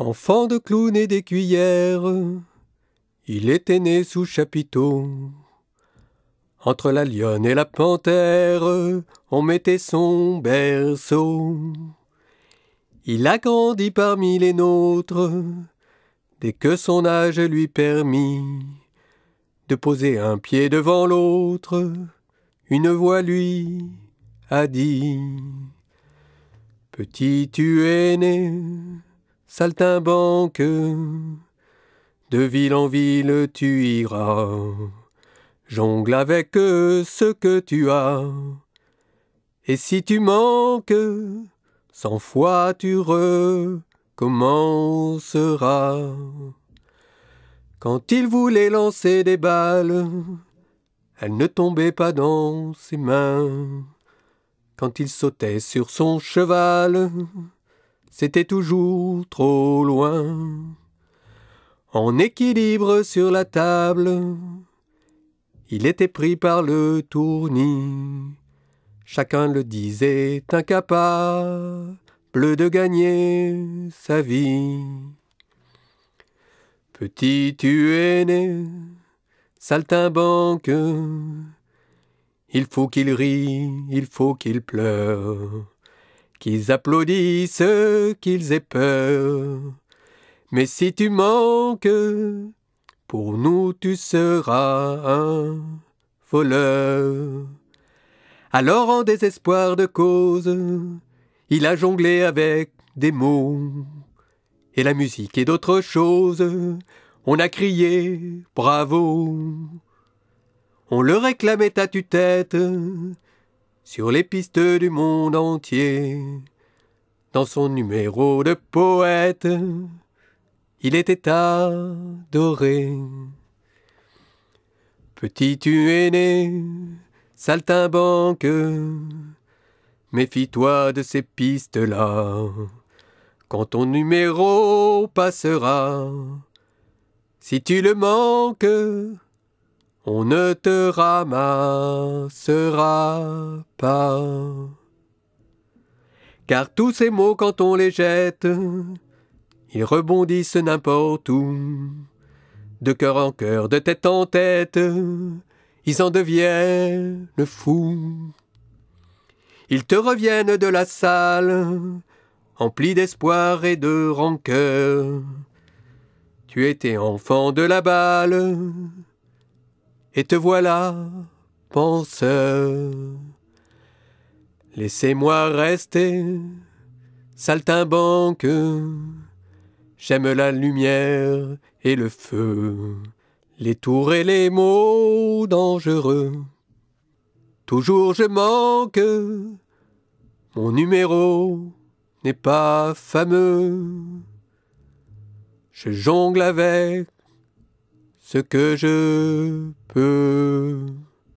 Enfant de clown et des il était né sous chapiteau. Entre la lionne et la panthère, on mettait son berceau. Il a grandi parmi les nôtres, dès que son âge lui permit de poser un pied devant l'autre, une voix lui a dit Petit, tu es né saltimbanque. De ville en ville tu iras, jongle avec ce que tu as. Et si tu manques, cent fois tu recommenceras. Quand il voulait lancer des balles, elles ne tombaient pas dans ses mains. Quand il sautait sur son cheval, c'était toujours trop loin. En équilibre sur la table, il était pris par le tournis. Chacun le disait incapable de gagner sa vie. Petit, tu es né, saltimbanque. Il faut qu'il rie, il faut qu'il pleure qu'ils applaudissent, qu'ils aient peur. Mais si tu manques, pour nous tu seras un voleur. Alors en désespoir de cause, il a jonglé avec des mots et la musique et d'autres choses. On a crié bravo. On le réclamait à tue-tête sur les pistes du monde entier. Dans son numéro de poète, il était adoré. Petit tu es né, saltimbanque, méfie-toi de ces pistes-là. Quand ton numéro passera, si tu le manques, on ne te ramassera pas. Car tous ces mots, quand on les jette, ils rebondissent n'importe où. De cœur en cœur, de tête en tête, ils en deviennent fous. Ils te reviennent de la salle, emplis d'espoir et de rancœur. Tu étais enfant de la balle et te voilà, penseur. Laissez-moi rester, saltimbanque. J'aime la lumière et le feu, les tours et les mots dangereux. Toujours je manque, mon numéro n'est pas fameux. Je jongle avec ce que je peux.